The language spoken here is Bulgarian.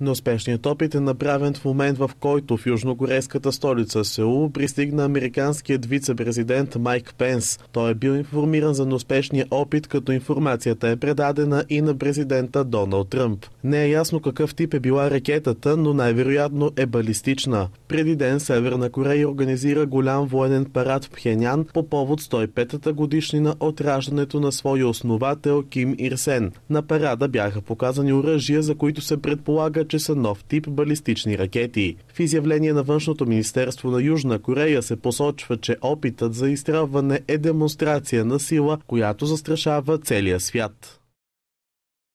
Неуспешният опит е направен в момент, в който в южнокорейската столица Сеул пристигна американският вице-президент Майк Пенс. Той е бил информиран за неуспешния опит, като информацията е предадена и на президента Доналд Тръмп. Не е ясно какъв тип е била ракетата, но най-вероятно е балистична. Преди ден Северна Корея организира голям военен парад в Пхенян по повод 105-та годишнина от раждането на своя основател Ким Ирсен. На парада бяха показани оръжия, за които се предполага, че са нов тип балистични ракети. В изявление на Външното министерство на Южна Корея се посочва, че опитът за изтраване е демонстрация на сила, която застрашава целия свят.